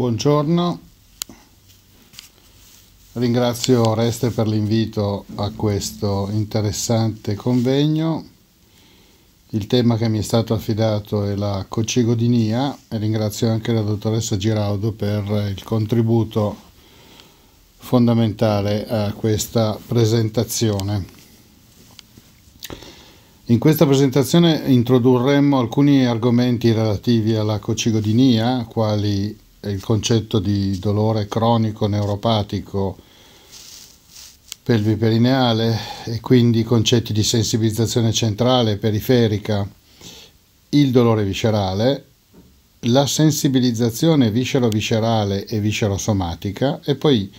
Buongiorno, ringrazio Oreste per l'invito a questo interessante convegno. Il tema che mi è stato affidato è la cocigodinia e ringrazio anche la dottoressa Giraudo per il contributo fondamentale a questa presentazione. In questa presentazione introdurremo alcuni argomenti relativi alla cocigodinia, quali il concetto di dolore cronico neuropatico pelviperineale e quindi i concetti di sensibilizzazione centrale e periferica, il dolore viscerale, la sensibilizzazione viscero-viscerale e viscero-somatica e poi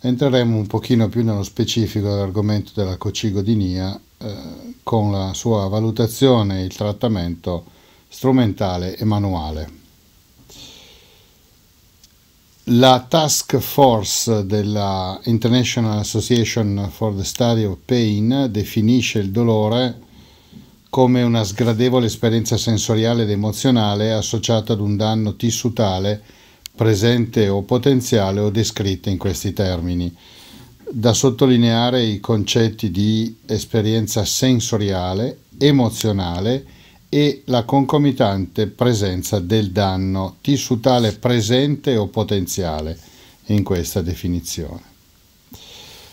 entreremo un pochino più nello specifico dell'argomento della cocigodinia eh, con la sua valutazione e il trattamento strumentale e manuale la task force della International Association for the Study of Pain definisce il dolore come una sgradevole esperienza sensoriale ed emozionale associata ad un danno tissutale presente o potenziale o descritta in questi termini. Da sottolineare i concetti di esperienza sensoriale, emozionale e la concomitante presenza del danno tissutale presente o potenziale in questa definizione.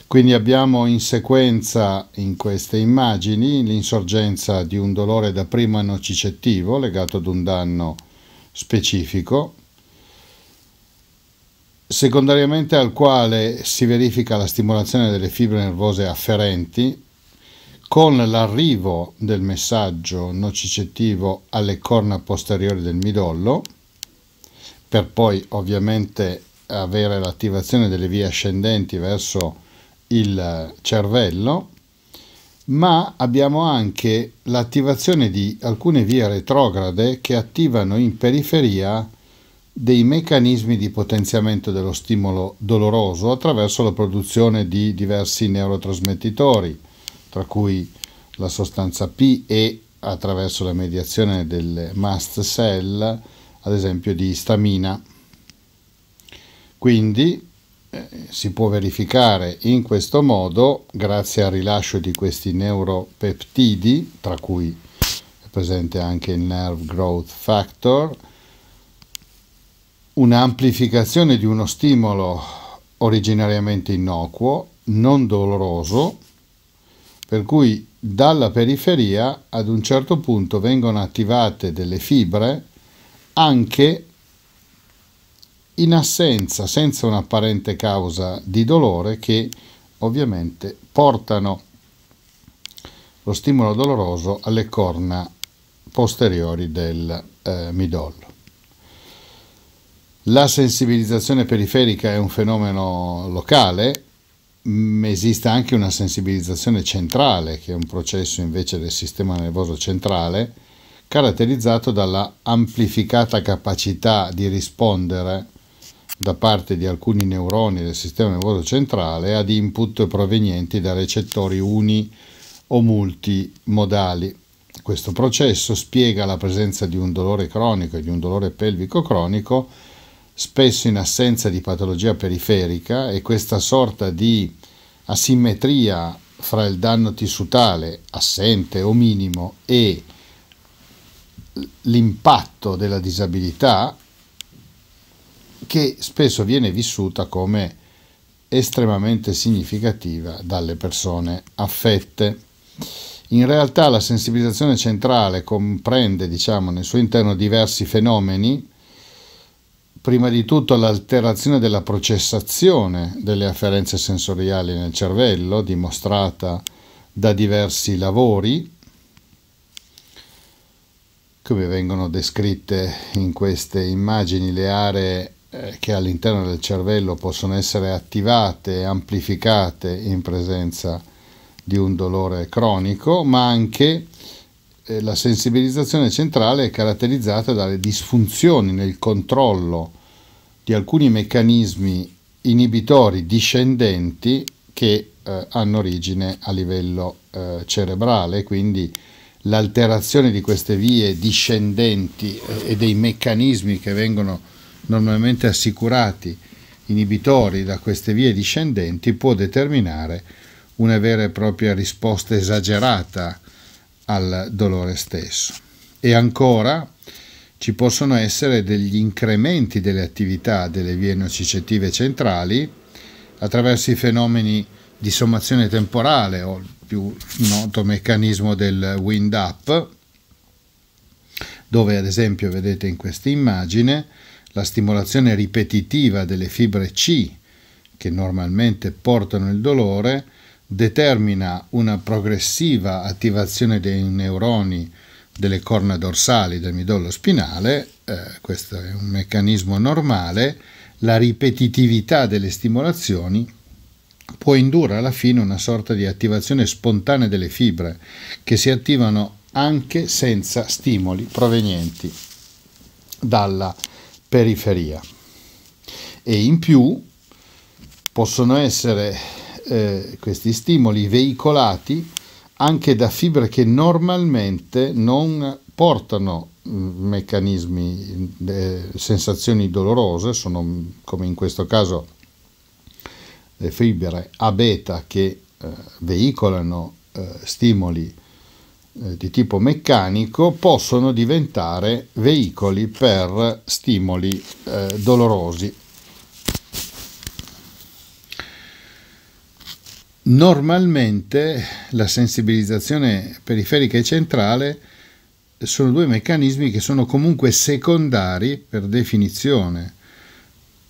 Quindi abbiamo in sequenza in queste immagini l'insorgenza di un dolore da prima nocicettivo legato ad un danno specifico, secondariamente al quale si verifica la stimolazione delle fibre nervose afferenti con l'arrivo del messaggio nocicettivo alle corna posteriori del midollo, per poi ovviamente avere l'attivazione delle vie ascendenti verso il cervello, ma abbiamo anche l'attivazione di alcune vie retrograde che attivano in periferia dei meccanismi di potenziamento dello stimolo doloroso attraverso la produzione di diversi neurotrasmettitori tra cui la sostanza P e attraverso la mediazione del mast cell, ad esempio di stamina. Quindi eh, si può verificare in questo modo, grazie al rilascio di questi neuropeptidi, tra cui è presente anche il nerve growth factor, un'amplificazione di uno stimolo originariamente innocuo, non doloroso, per cui dalla periferia ad un certo punto vengono attivate delle fibre anche in assenza, senza un'apparente causa di dolore che ovviamente portano lo stimolo doloroso alle corna posteriori del eh, midollo. La sensibilizzazione periferica è un fenomeno locale esiste anche una sensibilizzazione centrale, che è un processo invece del sistema nervoso centrale, caratterizzato dalla amplificata capacità di rispondere da parte di alcuni neuroni del sistema nervoso centrale ad input provenienti da recettori uni o multimodali. Questo processo spiega la presenza di un dolore cronico e di un dolore pelvico cronico spesso in assenza di patologia periferica e questa sorta di asimmetria fra il danno tissutale assente o minimo e l'impatto della disabilità che spesso viene vissuta come estremamente significativa dalle persone affette. In realtà la sensibilizzazione centrale comprende, diciamo, nel suo interno diversi fenomeni prima di tutto l'alterazione della processazione delle afferenze sensoriali nel cervello, dimostrata da diversi lavori, come vengono descritte in queste immagini le aree eh, che all'interno del cervello possono essere attivate e amplificate in presenza di un dolore cronico, ma anche eh, la sensibilizzazione centrale è caratterizzata dalle disfunzioni nel controllo di alcuni meccanismi inibitori discendenti che eh, hanno origine a livello eh, cerebrale, quindi l'alterazione di queste vie discendenti eh, e dei meccanismi che vengono normalmente assicurati inibitori da queste vie discendenti può determinare una vera e propria risposta esagerata al dolore stesso. E ancora ci possono essere degli incrementi delle attività delle vie nocicettive centrali attraverso i fenomeni di sommazione temporale o il più noto meccanismo del wind up dove ad esempio vedete in questa immagine la stimolazione ripetitiva delle fibre C che normalmente portano il dolore determina una progressiva attivazione dei neuroni delle corna dorsali del midollo spinale, eh, questo è un meccanismo normale, la ripetitività delle stimolazioni può indurre alla fine una sorta di attivazione spontanea delle fibre che si attivano anche senza stimoli provenienti dalla periferia. E in più possono essere eh, questi stimoli veicolati anche da fibre che normalmente non portano mm, meccanismi, eh, sensazioni dolorose, sono mm, come in questo caso le fibre A beta che eh, veicolano eh, stimoli eh, di tipo meccanico possono diventare veicoli per stimoli dolorosi Normalmente la sensibilizzazione periferica e centrale sono due meccanismi che sono comunque secondari per definizione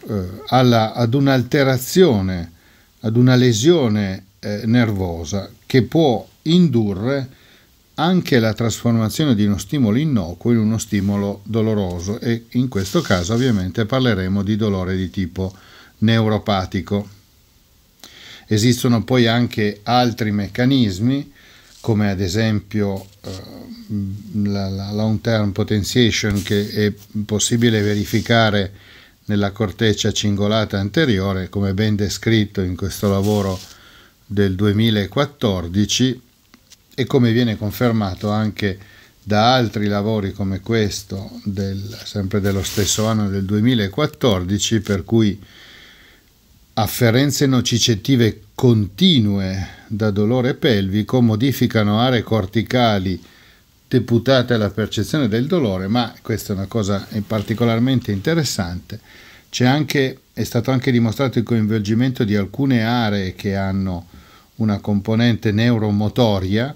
eh, alla, ad un'alterazione, ad una lesione eh, nervosa che può indurre anche la trasformazione di uno stimolo innocuo in uno stimolo doloroso e in questo caso ovviamente parleremo di dolore di tipo neuropatico. Esistono poi anche altri meccanismi, come ad esempio eh, la, la long term potentiation che è possibile verificare nella corteccia cingolata anteriore, come ben descritto in questo lavoro del 2014 e come viene confermato anche da altri lavori come questo, del, sempre dello stesso anno del 2014, per cui Afferenze nocicettive continue da dolore pelvico modificano aree corticali deputate alla percezione del dolore, ma questa è una cosa particolarmente interessante. Anche, è stato anche dimostrato il coinvolgimento di alcune aree che hanno una componente neuromotoria,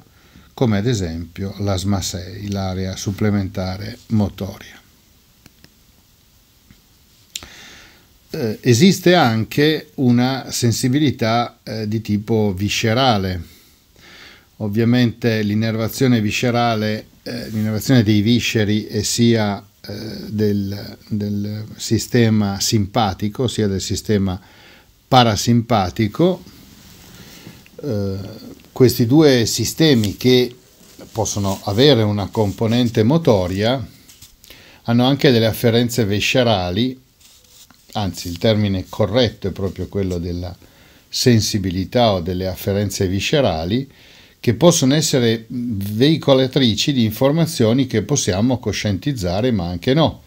come ad esempio l'asma 6, l'area supplementare motoria. eh, esiste anche una sensibilità eh, di tipo viscerale. Ovviamente l'innervazione viscerale, eh, l'innervazione dei visceri è sia eh, del, del, sistema simpatico sia del sistema parasimpatico. Eh, questi due sistemi che possono avere una componente motoria hanno anche delle afferenze viscerali anzi il termine corretto è proprio quello della sensibilità o delle afferenze viscerali, che possono essere veicolatrici di informazioni che possiamo coscientizzare ma anche no.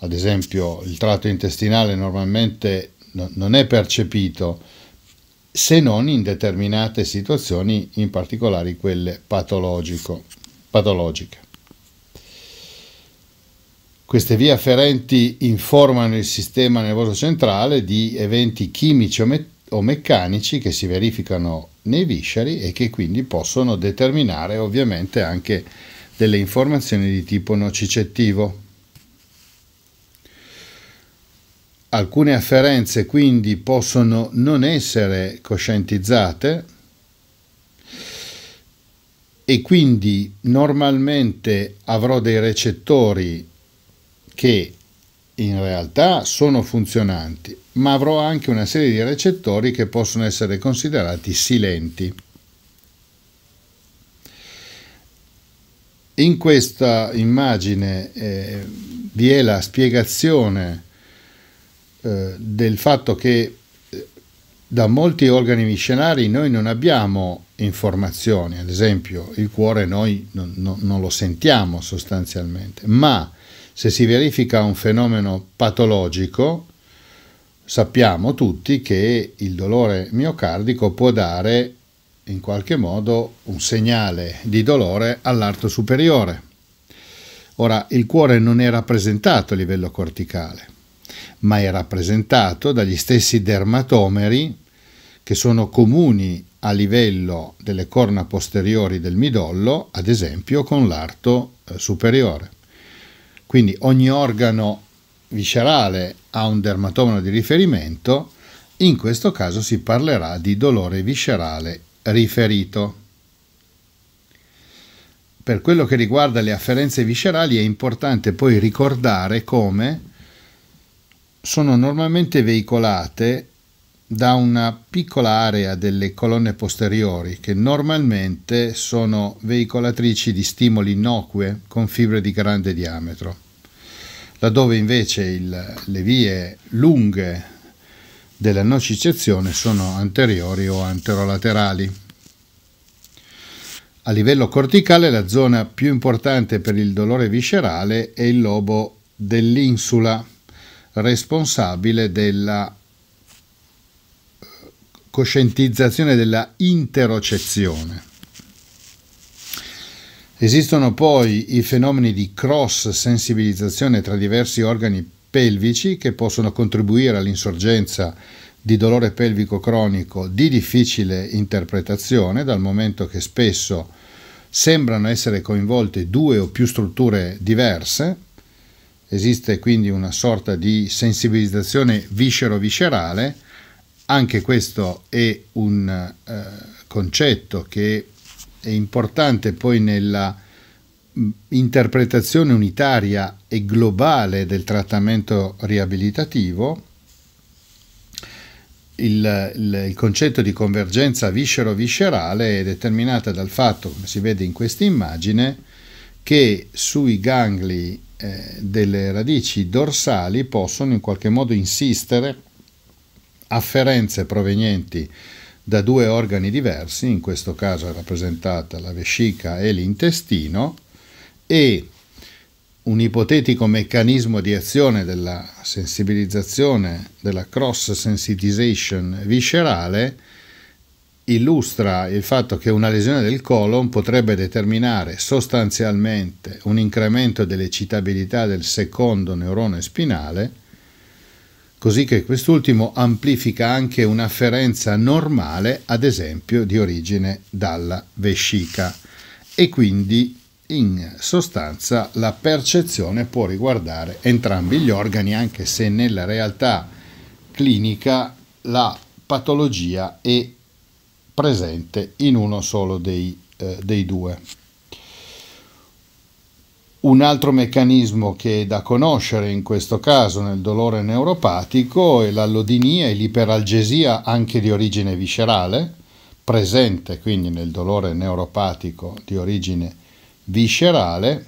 Ad esempio il tratto intestinale normalmente non è percepito se non in determinate situazioni, in particolare quelle patologiche. Queste vie afferenti informano il sistema nervoso centrale di eventi chimici o, me- o meccanici che si verificano nei visceri e che quindi possono determinare ovviamente anche delle informazioni di tipo nocicettivo. Alcune afferenze quindi possono non essere coscientizzate e quindi normalmente avrò dei recettori che in realtà sono funzionanti, ma avrò anche una serie di recettori che possono essere considerati silenti. In questa immagine eh, vi è la spiegazione eh, del fatto che eh, da molti organi miscelari noi non abbiamo informazioni, ad esempio il cuore noi non, non, non lo sentiamo sostanzialmente, ma se si verifica un fenomeno patologico, sappiamo tutti che il dolore miocardico può dare in qualche modo un segnale di dolore all'arto superiore. Ora, il cuore non è rappresentato a livello corticale, ma è rappresentato dagli stessi dermatomeri che sono comuni a livello delle corna posteriori del midollo, ad esempio con l'arto eh, superiore. Quindi ogni organo viscerale ha un dermatomano di riferimento, in questo caso si parlerà di dolore viscerale riferito. Per quello che riguarda le afferenze viscerali è importante poi ricordare come sono normalmente veicolate da una piccola area delle colonne posteriori che normalmente sono veicolatrici di stimoli innocue con fibre di grande diametro, laddove invece il, le vie lunghe della nocicezione sono anteriori o anterolaterali. A livello corticale la zona più importante per il dolore viscerale è il lobo dell'insula, responsabile della coscientizzazione della interocezione. Esistono poi i fenomeni di cross sensibilizzazione tra diversi organi pelvici che possono contribuire all'insorgenza di dolore pelvico cronico di difficile interpretazione, dal momento che spesso sembrano essere coinvolte due o più strutture diverse. Esiste quindi una sorta di sensibilizzazione viscero-viscerale anche questo è un eh, concetto che è importante poi nella mm, interpretazione unitaria e globale del trattamento riabilitativo. Il, il, il concetto di convergenza viscero-viscerale è determinata dal fatto, come si vede in questa immagine, che sui gangli eh, delle radici dorsali possono in qualche modo insistere afferenze provenienti da due organi diversi, in questo caso è rappresentata la vescica e l'intestino, e un ipotetico meccanismo di azione della sensibilizzazione, della cross sensitization viscerale, illustra il fatto che una lesione del colon potrebbe determinare sostanzialmente un incremento dell'eccitabilità del secondo neurone spinale, così che quest'ultimo amplifica anche un'afferenza normale, ad esempio di origine dalla vescica. E quindi in sostanza la percezione può riguardare entrambi gli organi, anche se nella realtà clinica la patologia è presente in uno solo dei, eh, dei due. Un altro meccanismo che è da conoscere in questo caso nel dolore neuropatico è l'allodinia e l'iperalgesia anche di origine viscerale, presente quindi nel dolore neuropatico di origine viscerale.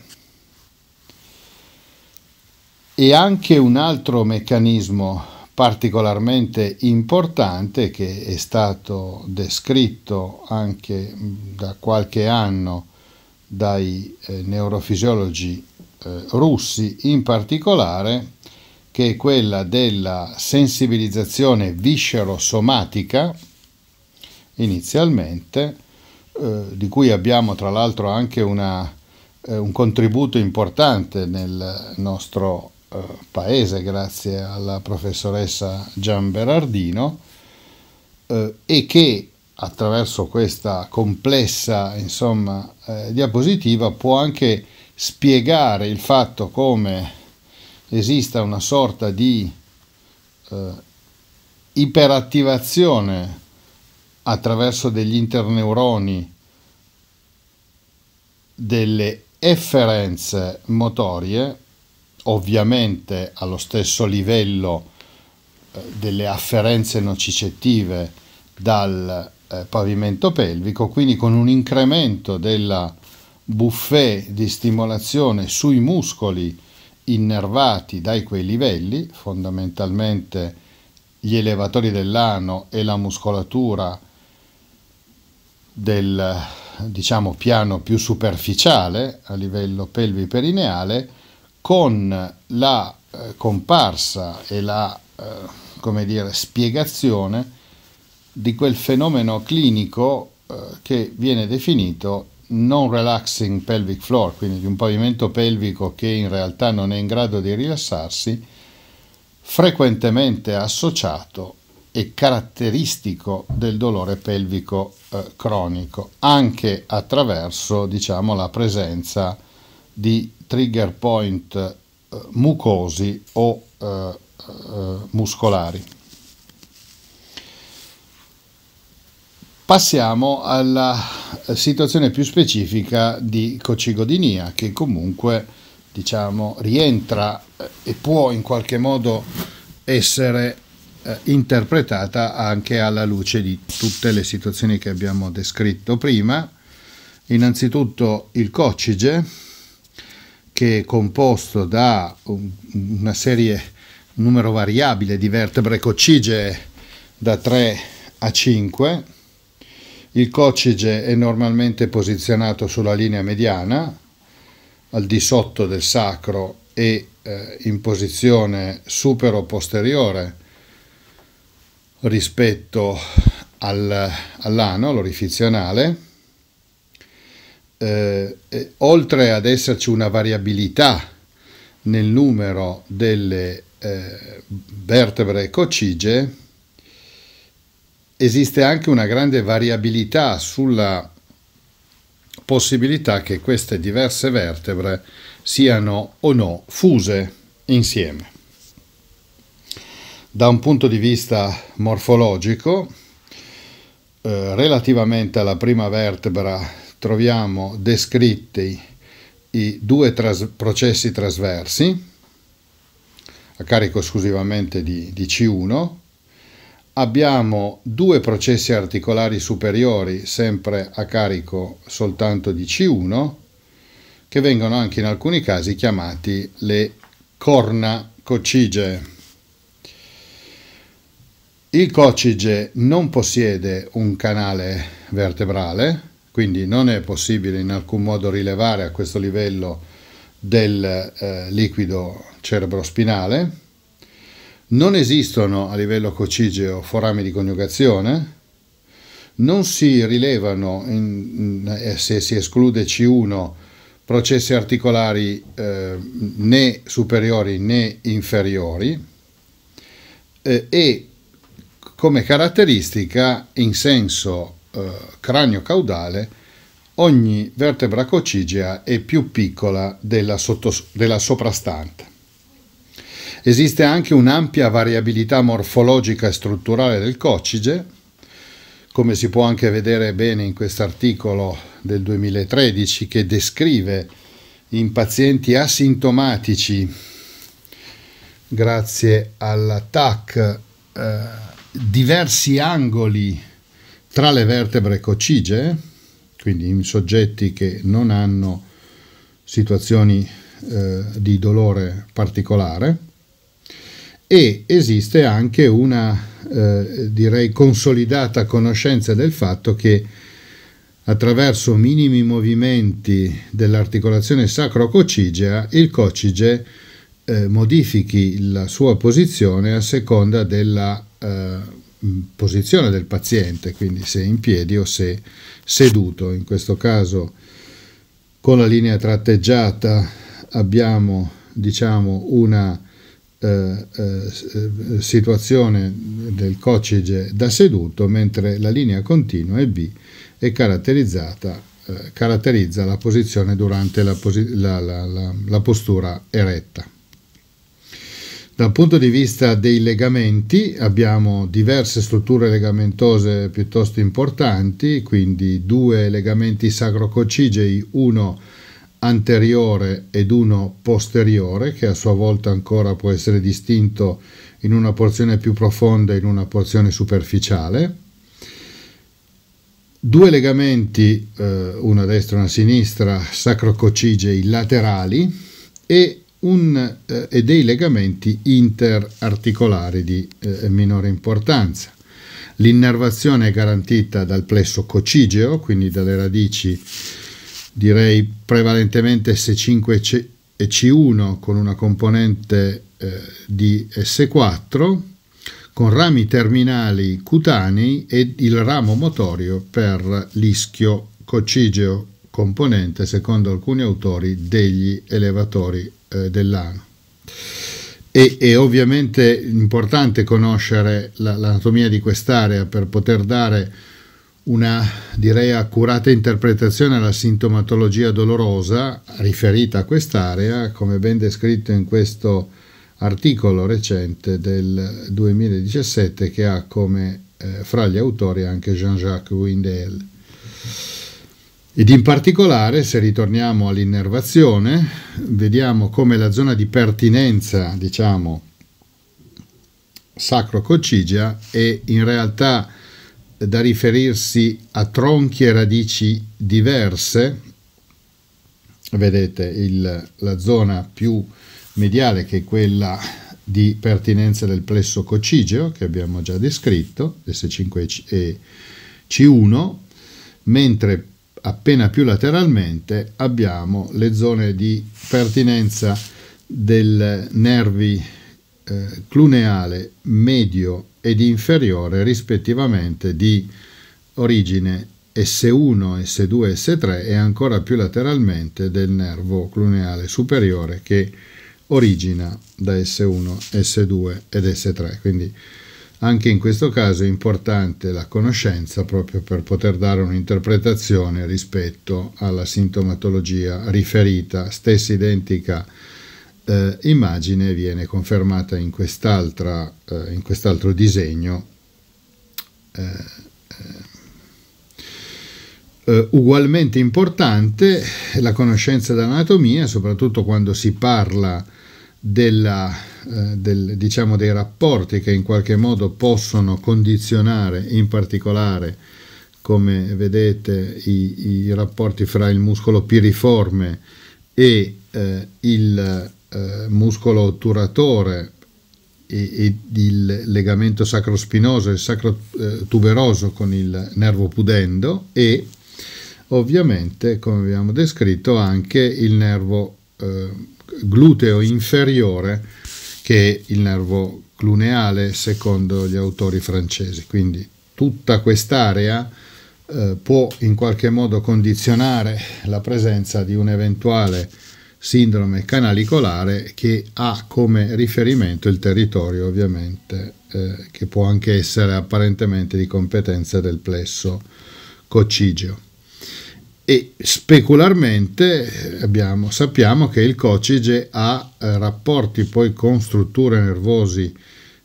E anche un altro meccanismo particolarmente importante che è stato descritto anche da qualche anno dai eh, neurofisiologi eh, russi in particolare, che è quella della sensibilizzazione viscerosomatica inizialmente, eh, di cui abbiamo tra l'altro anche una, eh, un contributo importante nel nostro eh, paese grazie alla professoressa Gian Berardino eh, e che attraverso questa complessa insomma, eh, diapositiva può anche spiegare il fatto come esista una sorta di eh, iperattivazione attraverso degli interneuroni delle efferenze motorie, ovviamente allo stesso livello eh, delle afferenze nocicettive dal eh, pavimento pelvico, quindi con un incremento della buffet di stimolazione sui muscoli innervati dai quei livelli, fondamentalmente gli elevatori dell'ano e la muscolatura del diciamo piano più superficiale a livello pelvi-perineale con la eh, comparsa e la eh, come dire spiegazione di quel fenomeno clinico eh, che viene definito non relaxing pelvic floor, quindi di un pavimento pelvico che in realtà non è in grado di rilassarsi, frequentemente associato e caratteristico del dolore pelvico eh, cronico, anche attraverso diciamo, la presenza di trigger point eh, mucosi o eh, eh, muscolari. Passiamo alla situazione più specifica di cocigodinia, che comunque diciamo, rientra eh, e può in qualche modo essere eh, interpretata anche alla luce di tutte le situazioni che abbiamo descritto prima. Innanzitutto il coccige, che è composto da una serie, un numero variabile di vertebre coccigee da 3 a 5, il coccige è normalmente posizionato sulla linea mediana, al di sotto del sacro e eh, in posizione supero posteriore rispetto al, all'ano, l'orifizionale. Eh, oltre ad esserci una variabilità nel numero delle eh, vertebre coccige, esiste anche una grande variabilità sulla possibilità che queste diverse vertebre siano o no fuse insieme. Da un punto di vista morfologico, eh, relativamente alla prima vertebra troviamo descritti i due tras processi trasversi, a carico esclusivamente di, di C1, abbiamo due processi articolari superiori sempre a carico soltanto di C1 che vengono anche in alcuni casi chiamati le corna coccige. Il coccige non possiede un canale vertebrale, quindi non è possibile in alcun modo rilevare a questo livello del eh, liquido cerebrospinale non esistono a livello cocigeo forami di coniugazione, non si rilevano, in, in, eh, se si esclude C1, processi articolari eh, né superiori né inferiori eh, e come caratteristica in senso eh, cranio-caudale ogni vertebra cocigea è più piccola della, della soprastante. Esiste anche un'ampia variabilità morfologica e strutturale del coccige, come si può anche vedere bene in quest'articolo del 2013 che descrive in pazienti asintomatici grazie all'attacco, TAC eh, diversi angoli tra le vertebre coccige, quindi in soggetti che non hanno situazioni eh, di dolore particolare e esiste anche una eh, direi consolidata conoscenza del fatto che attraverso minimi movimenti dell'articolazione sacro-coccigea il coccige eh, modifichi la sua posizione a seconda della eh, posizione del paziente, quindi se in piedi o se seduto. In questo caso con la linea tratteggiata abbiamo diciamo una eh, eh, eh, situazione del coccige da seduto, mentre la linea continua EB è caratterizzata, eh, caratterizza la posizione durante la, posi la, la, la postura eretta. Dal punto di vista dei legamenti abbiamo diverse strutture legamentose piuttosto importanti, quindi due legamenti sacrococcigei, uno anteriore ed uno posteriore, che a sua volta ancora può essere distinto in una porzione più profonda e in una porzione superficiale, due legamenti, eh, uno a destra e una a sinistra, sacrococigei laterali e, un, eh, e, dei legamenti interarticolari di eh, minore importanza. L'innervazione è garantita dal plesso cocigeo, quindi dalle radici direi prevalentemente S5 e C1 con una componente eh, di S4 con rami terminali cutanei e il ramo motorio per l'ischio coccigeo componente, secondo alcuni autori, degli elevatori eh, dell'ano. E, è ovviamente importante conoscere l'anatomia di quest'area per poter dare una direi accurata interpretazione alla sintomatologia dolorosa riferita a quest'area, come ben descritto in questo articolo recente del 2017 che ha come eh, fra gli autori anche Jean-Jacques Windel. Ed in particolare, se ritorniamo all'innervazione, vediamo come la zona di pertinenza, diciamo, sacro coccigia è in realtà da riferirsi a tronchi e radici diverse, vedete il, la zona più mediale che è quella di pertinenza del plesso cocigeo che abbiamo già descritto, S5 e C1, mentre appena più lateralmente abbiamo le zone di pertinenza del nervi eh, cluneale medio ed inferiore rispettivamente di origine S1, S2, S3 e ancora più lateralmente del nervo cluneale superiore che origina da S1, S2 ed S3. Quindi anche in questo caso è importante la conoscenza proprio per poter dare un'interpretazione rispetto alla sintomatologia riferita, stessa identica eh, immagine viene confermata in, quest'altra, eh, in quest'altro disegno Uh, ugualmente importante la conoscenza d'anatomia soprattutto quando si parla della, del, diciamo, dei rapporti che in qualche modo possono condizionare, in particolare, come vedete, i, i rapporti fra il muscolo piriforme e uh, il eh, muscolo otturatore e, e, il legamento sacrospinoso e sacro eh, tuberoso con il nervo pudendo e ovviamente, come abbiamo descritto, anche il nervo eh, gluteo inferiore che è il nervo cluneale secondo gli autori francesi. Quindi tutta quest'area eh, può in qualche modo condizionare la presenza di un eventuale sindrome canalicolare che ha come riferimento il territorio ovviamente eh, che può anche essere apparentemente di competenza del plesso coccigeo e specularmente eh, abbiamo, sappiamo che il coccige ha eh, rapporti poi con strutture nervosi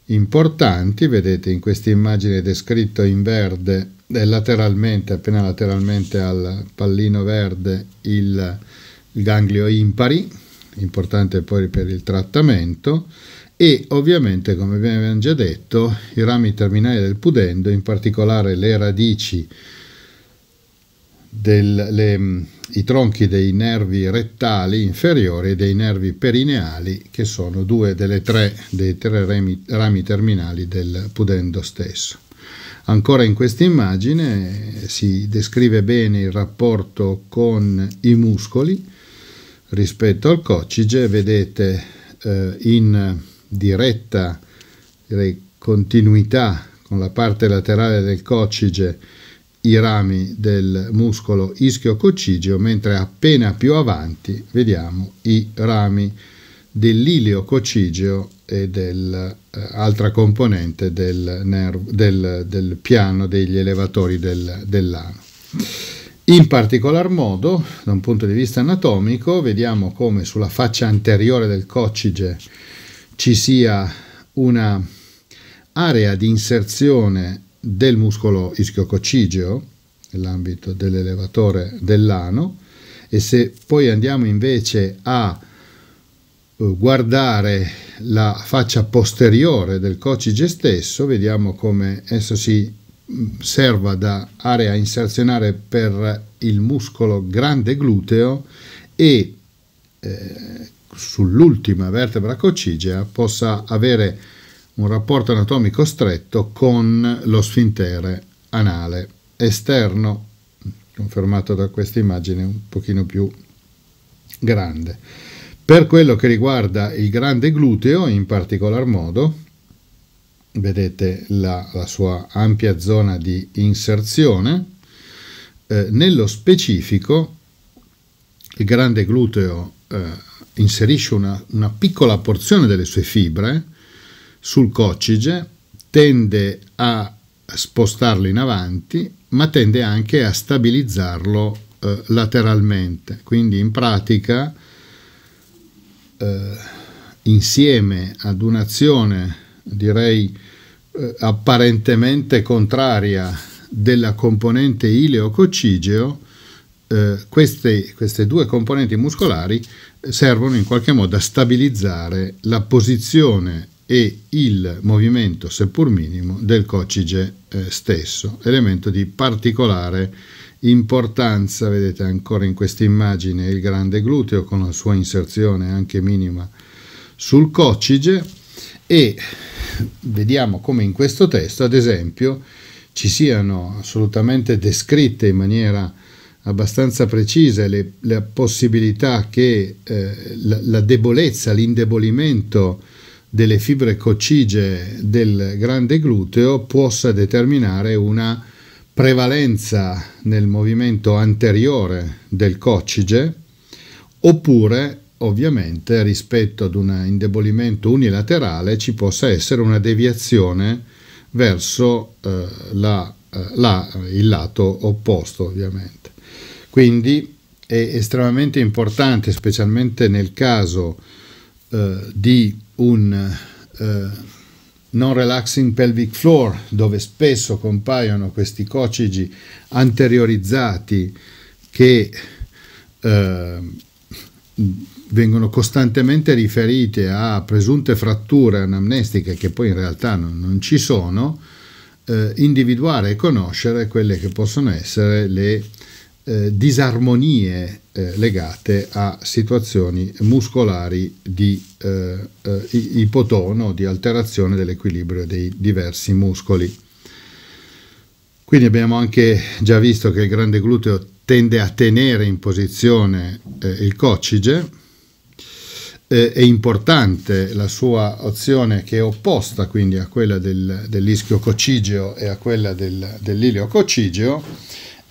importanti vedete in questa immagine descritto in verde eh, lateralmente appena lateralmente al pallino verde il il ganglio impari, importante poi per il trattamento, e ovviamente, come abbiamo già detto, i rami terminali del pudendo, in particolare le radici, del, le, mm, i tronchi dei nervi rettali inferiori e dei nervi perineali, che sono due delle tre, dei tre rami, rami terminali del pudendo stesso. Ancora in questa immagine eh, si descrive bene il rapporto con i muscoli rispetto al coccige, vedete eh, in diretta direi, continuità con la parte laterale del coccige i rami del muscolo ischio ischiococcigeo, mentre appena più avanti vediamo i rami dell'ilio coccigeo e dell'altra eh, componente del, nervo, del, del, piano degli elevatori del, dell'ano. In particolar modo, da un punto di vista anatomico, vediamo come sulla faccia anteriore del coccige ci sia una area di inserzione del muscolo ischiococcigeo, nell'ambito dell'elevatore dell'ano, e se poi andiamo invece a eh, guardare la faccia posteriore del cocige stesso, vediamo come esso si mm, serva da area inserzionale per il muscolo grande gluteo e eh, sull'ultima vertebra coccigea possa avere un rapporto anatomico stretto con lo sfintere anale esterno, confermato da questa immagine un pochino più grande. Per quello che riguarda il grande gluteo, in particolar modo, vedete la, la sua ampia zona di inserzione, eh, nello specifico il grande gluteo eh, inserisce una, una piccola porzione delle sue fibre sul coccige, tende a spostarlo in avanti, ma tende anche a stabilizzarlo eh, lateralmente. Quindi in pratica eh, insieme ad un'azione, direi eh, apparentemente contraria, della componente ileococigeo, eh, queste, queste due componenti muscolari servono in qualche modo a stabilizzare la posizione e il movimento, seppur minimo, del coccige eh, stesso, elemento di particolare importanza, vedete ancora in questa immagine il grande gluteo con la sua inserzione anche minima sul coccige e vediamo come in questo testo ad esempio ci siano assolutamente descritte in maniera abbastanza precisa le, le possibilità che eh, la, la, debolezza, l'indebolimento delle fibre coccige del grande gluteo possa determinare una prevalenza nel movimento anteriore del coccige oppure ovviamente rispetto ad un indebolimento unilaterale ci possa essere una deviazione verso eh, la, eh, la, il lato opposto ovviamente. Quindi è estremamente importante, specialmente nel caso eh, di un eh, non relaxing pelvic floor, dove spesso compaiono questi cocigi anteriorizzati che eh, vengono costantemente riferiti a presunte fratture anamnestiche che poi in realtà non, non ci sono, eh, individuare e conoscere quelle che possono essere le eh, disarmonie eh, legate a situazioni muscolari di eh, eh ipotono, di alterazione dell'equilibrio dei diversi muscoli. Quindi abbiamo anche già visto che il grande gluteo tende a tenere in posizione eh, il coccige, eh, è importante la sua azione che è opposta quindi a quella del, dell'ischio cocigeo e a quella del, dell'ilio coccigeo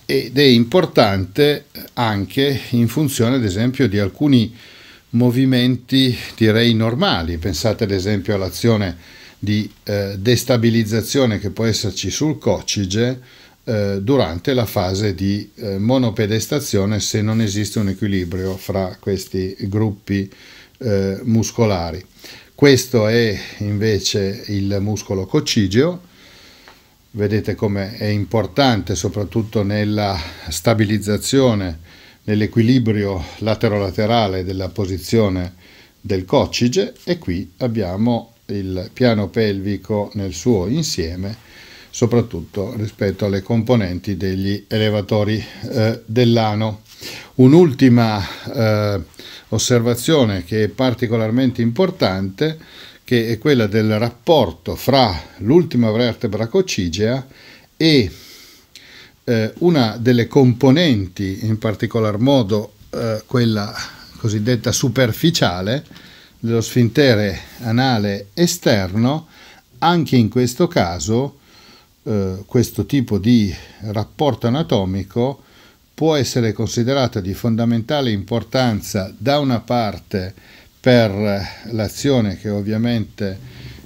ed è importante anche in funzione ad esempio di alcuni movimenti direi normali, pensate ad esempio all'azione di eh, destabilizzazione che può esserci sul coccige eh, durante la fase di eh, monopedestazione se non esiste un equilibrio fra questi gruppi eh, muscolari. Questo è invece il muscolo coccigeo Vedete come è importante soprattutto nella stabilizzazione, nell'equilibrio latero-laterale della posizione del coccige e qui abbiamo il piano pelvico nel suo insieme, soprattutto rispetto alle componenti degli elevatori eh, dell'ano. Un'ultima eh, osservazione che è particolarmente importante che è quella del rapporto fra l'ultima vertebra cocigea e eh, una delle componenti, in particolar modo eh, quella cosiddetta superficiale, dello sfintere anale esterno, anche in questo caso eh, questo tipo di rapporto anatomico può essere considerato di fondamentale importanza da una parte per l'azione che ovviamente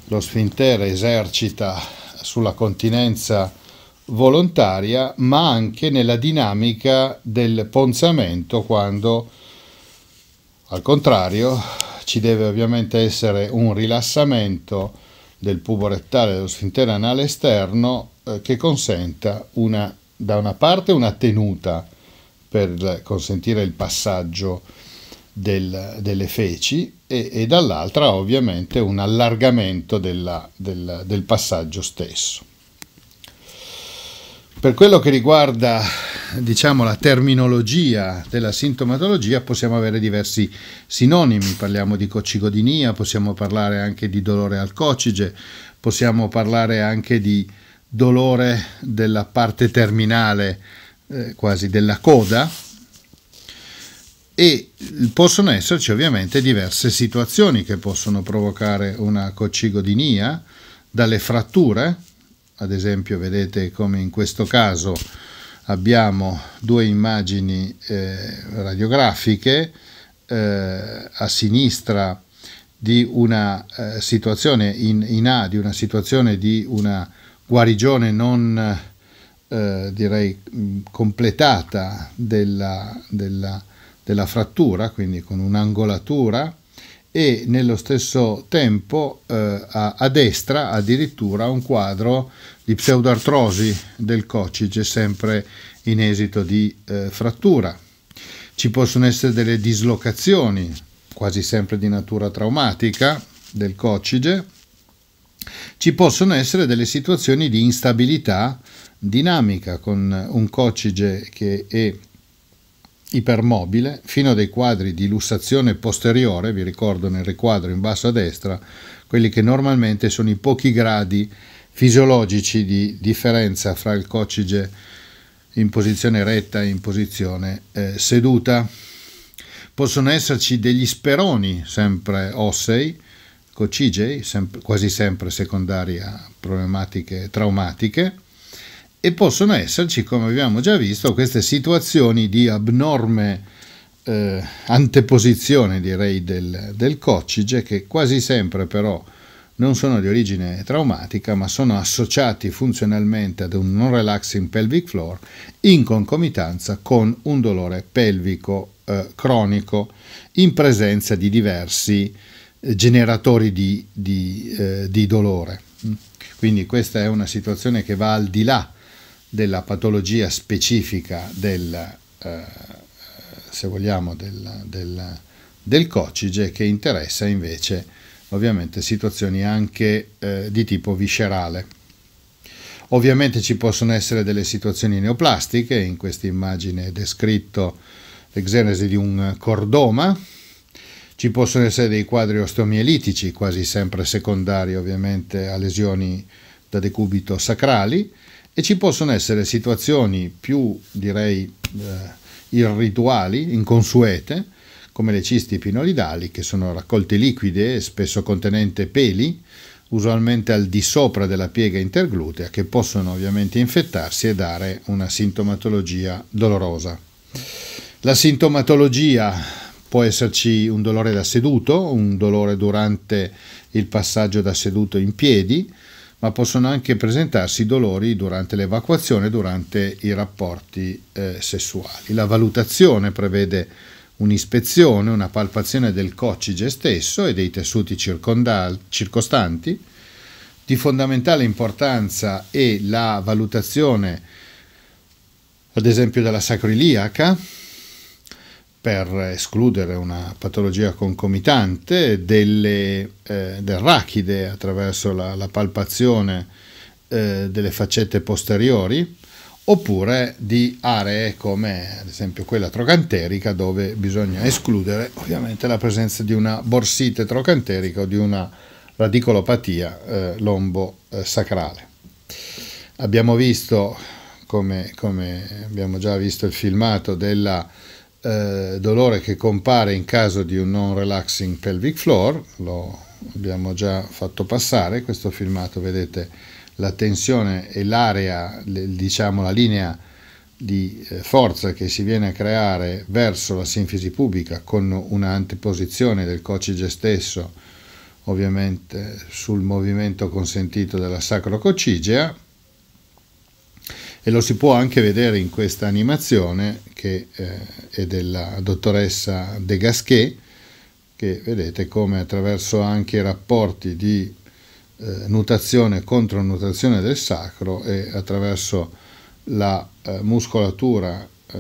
lo sfintere esercita sulla continenza volontaria, ma anche nella dinamica del ponzamento quando al contrario ci deve ovviamente essere un rilassamento del pubo rettale dello sfintere anale esterno eh, che consenta una, da una parte una tenuta per consentire il passaggio del, delle feci e, e, dall'altra ovviamente un allargamento della, del, del, passaggio stesso. Per quello che riguarda diciamo, la terminologia della sintomatologia possiamo avere diversi sinonimi, parliamo di coccigodinia, possiamo parlare anche di dolore al coccige, possiamo parlare anche di dolore della parte terminale eh, quasi della coda, e possono esserci ovviamente diverse situazioni che possono provocare una coccigodinia, dalle fratture, ad esempio vedete come in questo caso abbiamo due immagini eh, radiografiche eh, a sinistra di una eh, situazione in, in, A, di una situazione di una guarigione non eh, direi completata della, della della frattura, quindi con un'angolatura, e nello stesso tempo eh, a, a, destra addirittura un quadro di pseudartrosi del coccige, sempre in esito di eh, frattura. Ci possono essere delle dislocazioni, quasi sempre di natura traumatica, del coccige. Ci possono essere delle situazioni di instabilità dinamica con un coccige che è ipermobile fino a dei quadri di lussazione posteriore, vi ricordo nel riquadro in basso a destra, quelli che normalmente sono i pochi gradi fisiologici di differenza fra il coccige in posizione retta e in posizione eh, seduta. Possono esserci degli speroni, sempre ossei, coccigei, sempre, quasi sempre secondari a problematiche traumatiche, e possono esserci, come abbiamo già visto, queste situazioni di abnorme eh, anteposizione, direi, del, del coccige, che quasi sempre però non sono di origine traumatica, ma sono associati funzionalmente ad un non relaxing pelvic floor in concomitanza con un dolore pelvico eh, cronico in presenza di diversi eh, generatori di, di, eh, di dolore. Quindi questa è una situazione che va al di là della patologia specifica del, eh, se vogliamo, del, del, del coccige che interessa invece ovviamente situazioni anche eh, di tipo viscerale. Ovviamente ci possono essere delle situazioni neoplastiche, in questa immagine è descritto l'exenesi di un cordoma, ci possono essere dei quadri osteomielitici, quasi sempre secondari ovviamente a lesioni da decubito sacrali, e ci possono essere situazioni più, direi, eh, irrituali, inconsuete, come le cisti pinolidali, che sono raccolte liquide, spesso contenente peli, usualmente al di sopra della piega interglutea, che possono ovviamente infettarsi e dare una sintomatologia dolorosa. La sintomatologia può esserci un dolore da seduto, un dolore durante il passaggio da seduto in piedi, ma possono anche presentarsi dolori durante l'evacuazione, durante i rapporti eh, sessuali. La valutazione prevede un'ispezione, una palpazione del coccige stesso e dei tessuti circostanti. Di fondamentale importanza è la valutazione, ad esempio, della sacroiliaca, per escludere una patologia concomitante delle, eh, del rachide attraverso la, la palpazione eh, delle faccette posteriori oppure di aree come ad esempio quella trocanterica dove bisogna escludere ovviamente la presenza di una borsite trocanterica o di una radicolopatia eh, lombo-sacrale. Eh, abbiamo visto, come, come abbiamo già visto il filmato della eh, dolore che compare in caso di un non relaxing pelvic floor, lo abbiamo già fatto passare questo filmato, vedete la tensione e l'area, diciamo la linea di eh, forza che si viene a creare verso la sinfisi pubica con una anteposizione del cocige stesso ovviamente sul movimento consentito della sacrococigea e lo si può anche vedere in questa animazione che eh, è della dottoressa De Gasquet che vedete come attraverso anche i rapporti di eh, nutazione contro nutazione del sacro e attraverso la eh, muscolatura eh,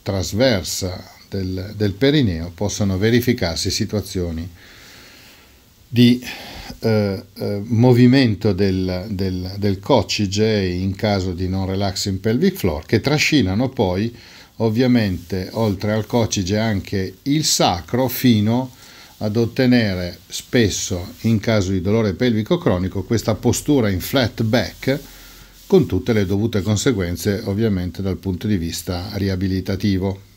trasversa del, del perineo possano verificarsi situazioni di eh, eh, movimento del, del, del coccige in caso di non relaxing pelvic floor che trascinano poi ovviamente oltre al coccige anche il sacro fino ad ottenere spesso in caso di dolore pelvico cronico questa postura in flat back con tutte le dovute conseguenze ovviamente dal punto di vista riabilitativo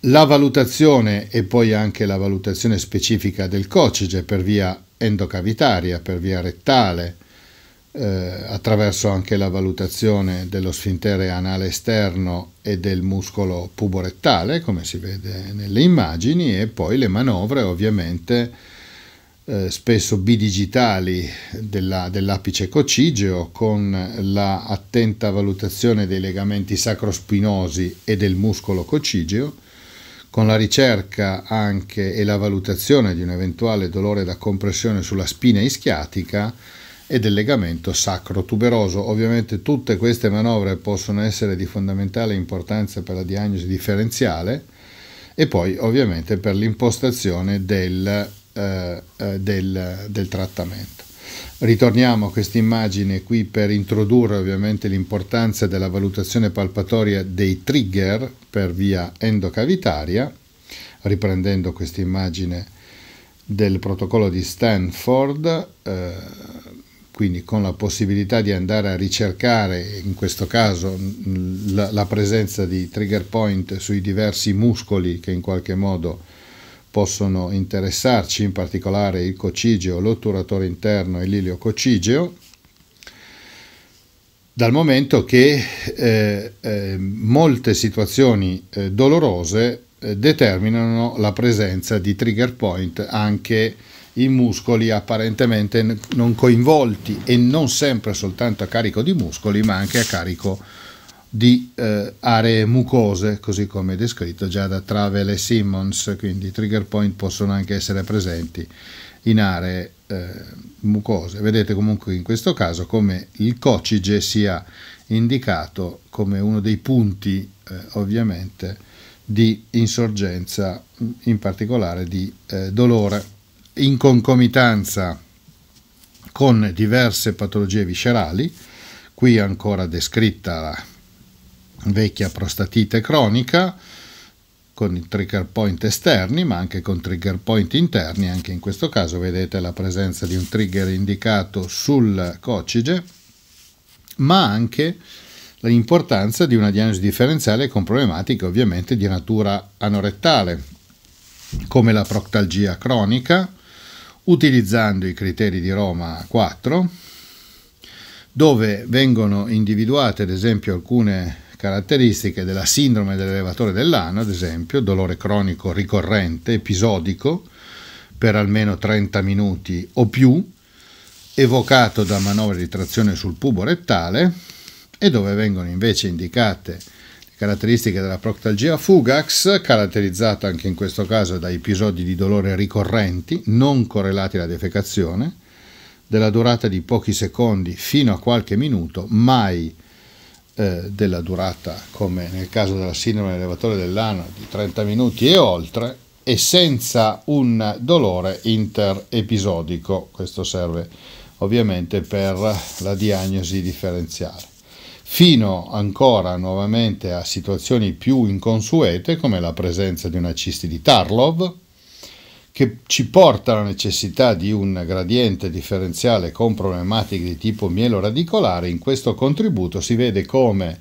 la valutazione e poi anche la valutazione specifica del cocige per via endocavitaria, per via rettale, eh, attraverso anche la valutazione dello sfintere anale esterno e del muscolo puborettale, come si vede nelle immagini, e poi le manovre ovviamente eh, spesso bidigitali della, dell'apice cocigeo con la valutazione dei legamenti sacrospinosi e del muscolo coccigeo con la ricerca anche e la valutazione di un eventuale dolore da compressione sulla spina ischiatica e del legamento sacro-tuberoso. Ovviamente tutte queste manovre possono essere di fondamentale importanza per la diagnosi differenziale e poi ovviamente per l'impostazione del, eh, eh del, del trattamento. Ritorniamo a questa immagine qui per introdurre ovviamente l'importanza della valutazione palpatoria dei trigger per via endocavitaria, riprendendo questa immagine del protocollo di Stanford, eh, quindi con la possibilità di andare a ricercare in questo caso la, la presenza di trigger point sui diversi muscoli che in qualche modo possono interessarci in particolare il cocigeo, l'otturatore interno e l'ilio cocigeo, dal momento che eh, eh, molte situazioni eh, dolorose eh, determinano la presenza di trigger point anche in muscoli apparentemente non coinvolti e non sempre soltanto a carico di muscoli ma anche a carico di di eh, aree mucose, così come descritto già da Travel e Simmons, quindi trigger point possono anche essere presenti in aree eh, mucose. Vedete comunque in questo caso come il cocige sia indicato come uno dei punti eh, ovviamente di insorgenza, in particolare di eh, dolore. In concomitanza con diverse patologie viscerali, qui ancora descritta la vecchia prostatite cronica con i trigger point esterni ma anche con trigger point interni, anche in questo caso vedete la presenza di un trigger indicato sul coccige, ma anche l'importanza di una diagnosi differenziale con problematiche ovviamente di natura anorettale, come la proctalgia cronica, utilizzando i criteri di Roma 4, dove vengono individuate ad esempio alcune caratteristiche della sindrome dell'elevatore dell'ano, ad esempio, dolore cronico ricorrente, episodico, per almeno 30 minuti o più, evocato da manovre di trazione sul pubo rettale, e dove vengono invece indicate le caratteristiche della proctalgia fugax, caratterizzata anche in questo caso da episodi di dolore ricorrenti, non correlati alla defecazione, della durata di pochi secondi fino a qualche minuto, mai eh, della durata, come nel caso della sindrome dell'elevatore dell'anno, di 30 minuti e oltre, e senza un dolore interepisodico. Questo serve ovviamente per la diagnosi differenziale. Fino ancora nuovamente a situazioni più inconsuete come la presenza di una cisti di Tarlov, che ci porta alla necessità di un gradiente differenziale con problematiche di tipo mielo radicolare, in questo contributo si vede come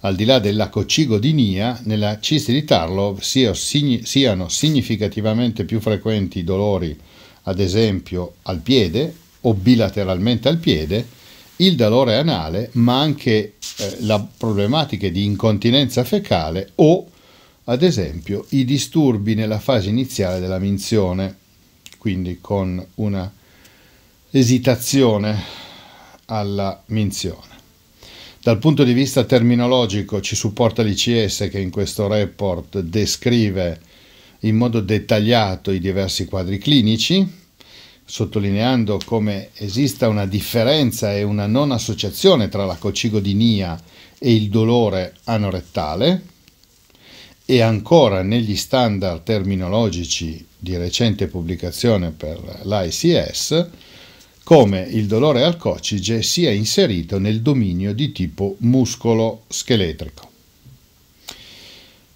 al di là della cocigodinia, nella cisti di Tarlov siano significativamente più frequenti i dolori, ad esempio al piede o bilateralmente al piede, il dolore anale, ma anche eh, le problematiche di incontinenza fecale o ad esempio i disturbi nella fase iniziale della minzione, quindi con una esitazione alla minzione. Dal punto di vista terminologico ci supporta l'ICS che in questo report descrive in modo dettagliato i diversi quadri clinici, sottolineando come esista una differenza e una non associazione tra la cocigodinia e il dolore anorettale, e ancora negli standard terminologici di recente pubblicazione per l'ICS, come il dolore al coccige sia inserito nel dominio di tipo muscolo-scheletrico.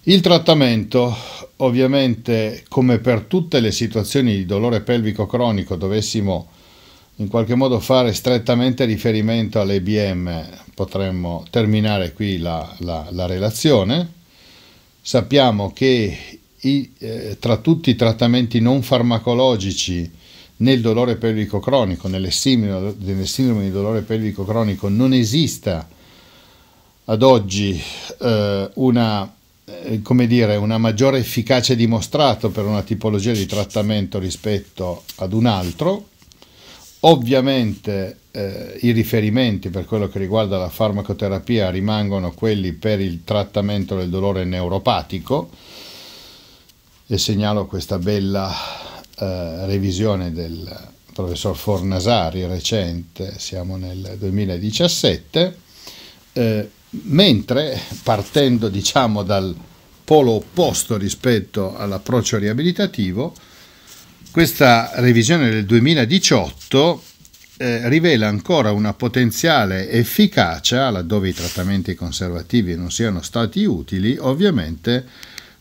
Il trattamento, ovviamente, come per tutte le situazioni di dolore pelvico cronico, dovessimo in qualche modo fare strettamente riferimento all'EBM, potremmo terminare qui la, la, la relazione Sappiamo che i, eh, tra tutti i trattamenti non farmacologici nel dolore pelvico cronico, nelle sindromi, nelle sindrome di dolore pelvico cronico, non esista ad oggi eh, una, eh, come dire, una maggiore efficacia dimostrata per una tipologia di trattamento rispetto ad un altro, Ovviamente eh, i riferimenti per quello che riguarda la farmacoterapia rimangono quelli per il trattamento del dolore neuropatico e segnalo questa bella eh, revisione del professor Fornasari recente, siamo nel 2017, eh, mentre partendo diciamo dal polo opposto rispetto all'approccio riabilitativo, questa revisione del 2018 eh, rivela ancora una potenziale efficacia, laddove i trattamenti conservativi non siano stati utili, ovviamente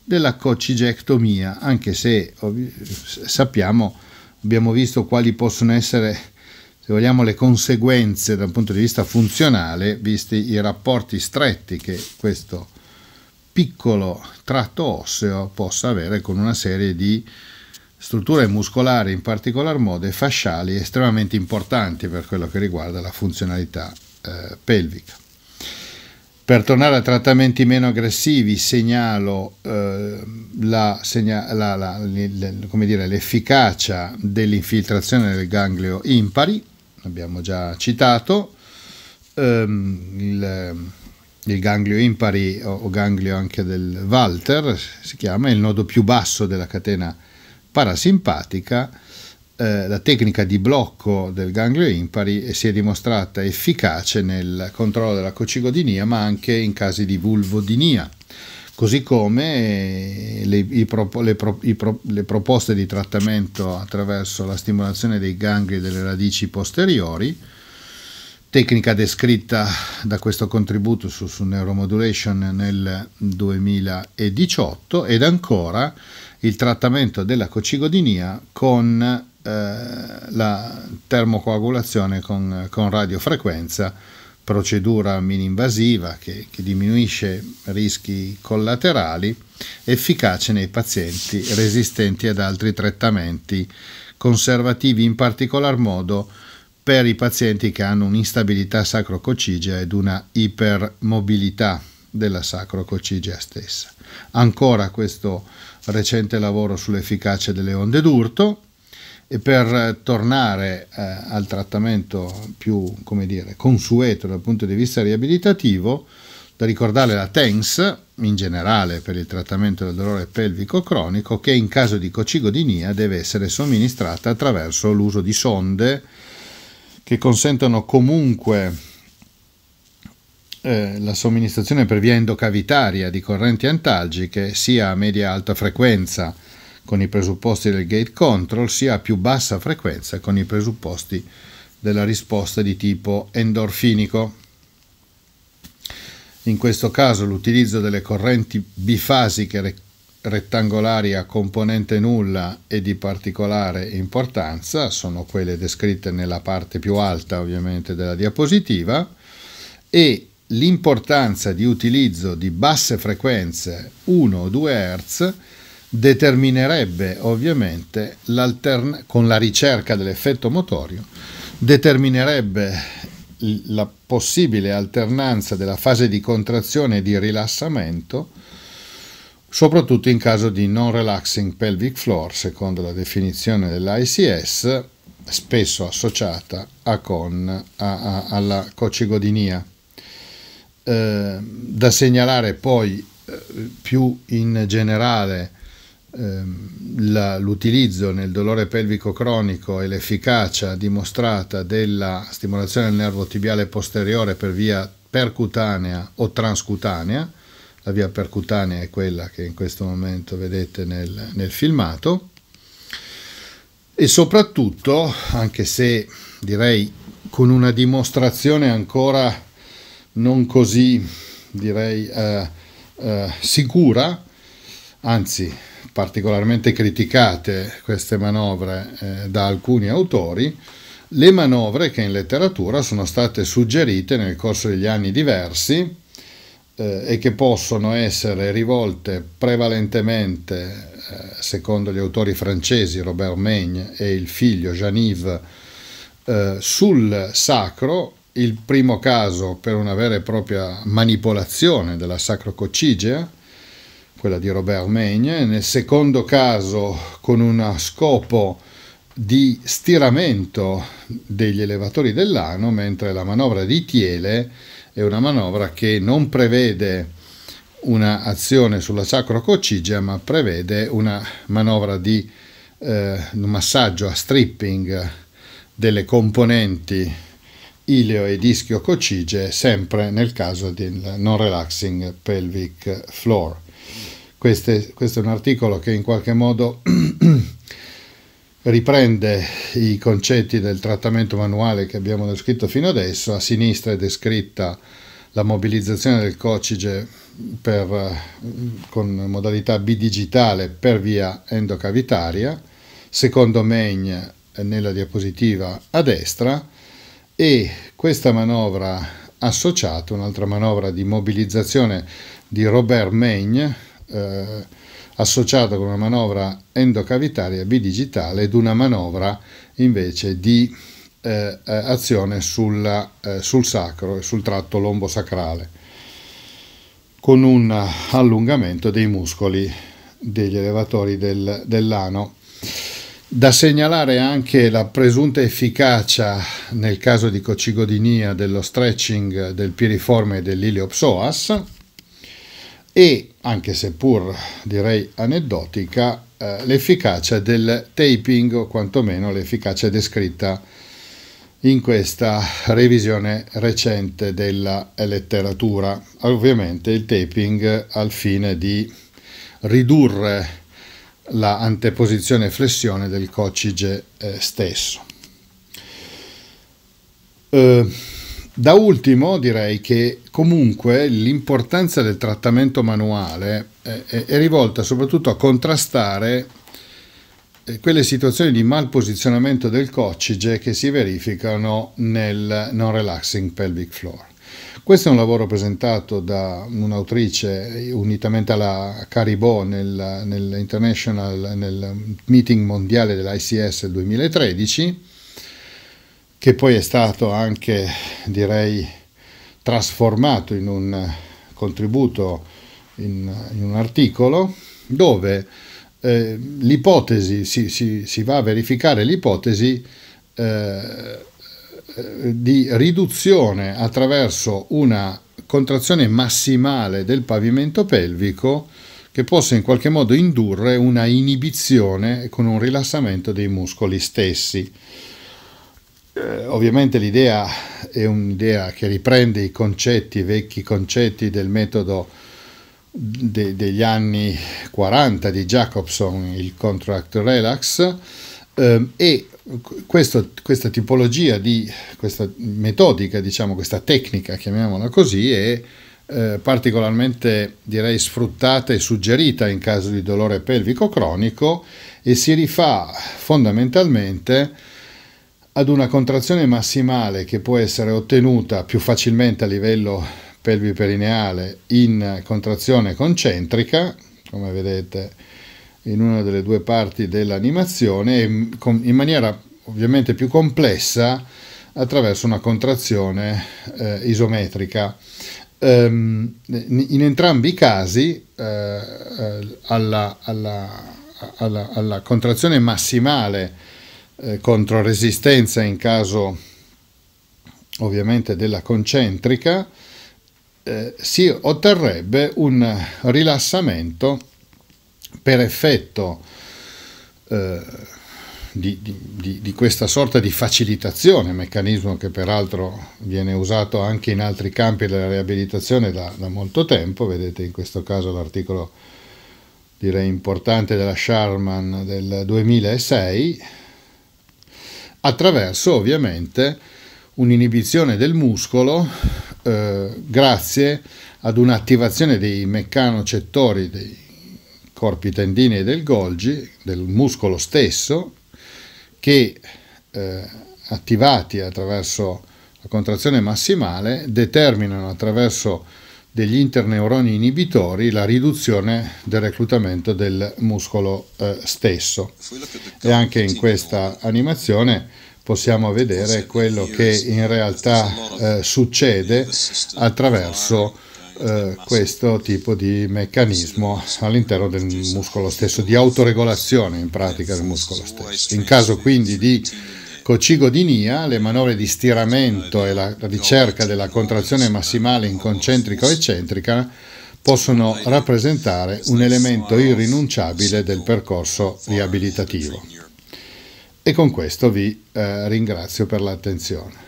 della cocigectomia, anche se ovvi- sappiamo, abbiamo visto quali possono essere, se vogliamo, le conseguenze dal punto di vista funzionale, visti i rapporti stretti che questo piccolo tratto osseo possa avere con una serie di strutture muscolari in particolar modo e fasciali estremamente importanti per quello che riguarda la funzionalità eh, pelvica. Per tornare a trattamenti meno aggressivi segnalo eh, la, segna, la, la, dire, l'efficacia dell'infiltrazione del ganglio impari, abbiamo già citato, ehm, il, il ganglio impari o, o ganglio anche del Walter si chiama, è il nodo più basso della catena parasimpatica, eh, la tecnica di blocco del ganglio impari si è dimostrata efficace nel controllo della cocigodinia, ma anche in casi di vulvodinia così come le, i pro, le, pro, i pro, le, proposte di trattamento attraverso la stimolazione dei gangli delle radici posteriori, tecnica descritta da questo contributo su, su Neuromodulation nel 2018 ed ancora il trattamento della cocigodinia con eh, la termocoagulazione con, con, radiofrequenza, procedura mini-invasiva che, che diminuisce rischi collaterali, efficace nei pazienti resistenti ad altri trattamenti conservativi, in particolar modo per i pazienti che hanno un'instabilità sacrococcigea ed una ipermobilità della Sacro Cocigea stessa. Ancora questo recente lavoro sull'efficacia delle onde d'urto e per eh, tornare eh, al trattamento più dire, consueto dal punto di vista riabilitativo, da ricordare la TENS in generale per il trattamento del dolore pelvico cronico che in caso di cocigodinia deve essere somministrata attraverso l'uso di sonde che consentono comunque eh, la somministrazione per via endocavitaria di correnti antalgiche sia a media-alta frequenza con i presupposti del gate control, sia a più bassa frequenza con i presupposti della risposta di tipo endorfinico. In questo caso l'utilizzo delle correnti bifasiche re rettangolari a componente nulla e di particolare importanza sono quelle descritte nella parte più alta ovviamente della diapositiva e l'importanza di utilizzo di basse frequenze 1 o 2 Hz determinerebbe ovviamente con la ricerca dell'effetto motorio determinerebbe la possibile alternanza della fase di contrazione e di rilassamento soprattutto in caso di non relaxing pelvic floor secondo la definizione dell'ICS spesso associata a con, a, a, alla cocigodinia Ehm, da segnalare poi eh, più in generale ehm, l'utilizzo nel dolore pelvico cronico e l'efficacia dimostrata della stimolazione del nervo tibiale posteriore per via percutanea o transcutanea, la via percutanea è quella che in questo momento vedete nel, nel filmato, e soprattutto, anche se direi con una dimostrazione ancora non così, direi, eh, eh, sicura, anzi particolarmente criticate queste manovre eh, da alcuni autori, le manovre che in letteratura sono state suggerite nel corso degli anni diversi eh, e che possono essere rivolte prevalentemente, eh, secondo gli autori francesi Robert Meigne e il figlio Jean-Yves, eh, sul sacro il primo caso per una vera e propria manipolazione della sacro sacrococigea, quella di Robert Meigne, nel secondo caso con uno scopo di stiramento degli elevatori dell'ano, mentre la manovra di Tiele è una manovra che non prevede un'azione sulla sacro sacrococigea, ma prevede una manovra di eh, un massaggio a stripping delle componenti ileo e ischio coccige sempre nel caso del non relaxing pelvic floor. Queste, questo è un articolo che in qualche modo riprende i concetti del trattamento manuale che abbiamo descritto fino adesso. A sinistra è descritta la mobilizzazione del coccige per, con modalità bidigitale per via endocavitaria, secondo Megn nella diapositiva a destra, e questa manovra associata, un'altra manovra di mobilizzazione di Robert Magne, eh, associata con una manovra endocavitaria bidigitale ed una manovra invece di eh, eh, azione sulla, eh, sul sacro e sul tratto lombosacrale con un allungamento dei muscoli degli elevatori del, dell'ano. Da segnalare anche la presunta efficacia nel caso di cocigodinia dello stretching del piriforme dell'iliopsoas e, anche seppur direi aneddotica, eh, l'efficacia del taping o quantomeno l'efficacia descritta in questa revisione recente della letteratura. Ovviamente il taping al fine di ridurre la anteposizione e flessione del coccige eh, stesso. Eh, da ultimo direi che comunque l'importanza del trattamento manuale eh, è rivolta soprattutto a contrastare quelle situazioni di malposizionamento del coccige che si verificano nel non relaxing pelvic floor. Questo è un lavoro presentato da un'autrice unitamente alla Caribò nel, nel, nel meeting mondiale dell'ICS 2013, che poi è stato anche, direi, trasformato in un contributo, in, in un articolo, dove eh, l'ipotesi, si, si, si, va a verificare l'ipotesi eh, di riduzione attraverso una contrazione massimale del pavimento pelvico che possa in qualche modo indurre una inibizione con un rilassamento dei muscoli stessi. Eh, ovviamente l'idea è un'idea che riprende i concetti, i vecchi concetti del metodo de, degli anni 40 di Jacobson, il contract relax, eh, e questo, questa tipologia di questa metodica, diciamo, questa tecnica, chiamiamola così, è eh, particolarmente direi sfruttata e suggerita in caso di dolore pelvico cronico e si rifà fondamentalmente ad una contrazione massimale che può essere ottenuta più facilmente a livello pelviperineale in contrazione concentrica, come vedete in una delle due parti dell'animazione mm, in maniera ovviamente più complessa attraverso una contrazione eh, isometrica. Um, in entrambi i casi eh, eh, alla, alla, alla, alla, contrazione massimale eh, contro resistenza in caso ovviamente della concentrica eh, si otterrebbe un rilassamento per effetto eh, di, di, di, questa sorta di facilitazione, meccanismo che peraltro viene usato anche in altri campi della riabilitazione da, da molto tempo, vedete in questo caso l'articolo direi importante della Sharman del 2006, attraverso ovviamente un'inibizione del muscolo eh, grazie ad un'attivazione dei meccanocettori, dei corpi tendinei del Golgi, del muscolo stesso, che eh, attivati attraverso la contrazione massimale determinano attraverso degli interneuroni inibitori la riduzione del reclutamento del muscolo eh, stesso. E anche in questa animazione possiamo vedere quello che in realtà eh, succede attraverso eh, questo tipo di meccanismo all'interno del muscolo stesso, di autoregolazione in pratica del muscolo stesso. In caso quindi di cocigodinia, le manovre di stiramento e la ricerca della contrazione massimale in concentrica o eccentrica possono rappresentare un elemento irrinunciabile del percorso riabilitativo. E con questo vi eh, ringrazio per l'attenzione.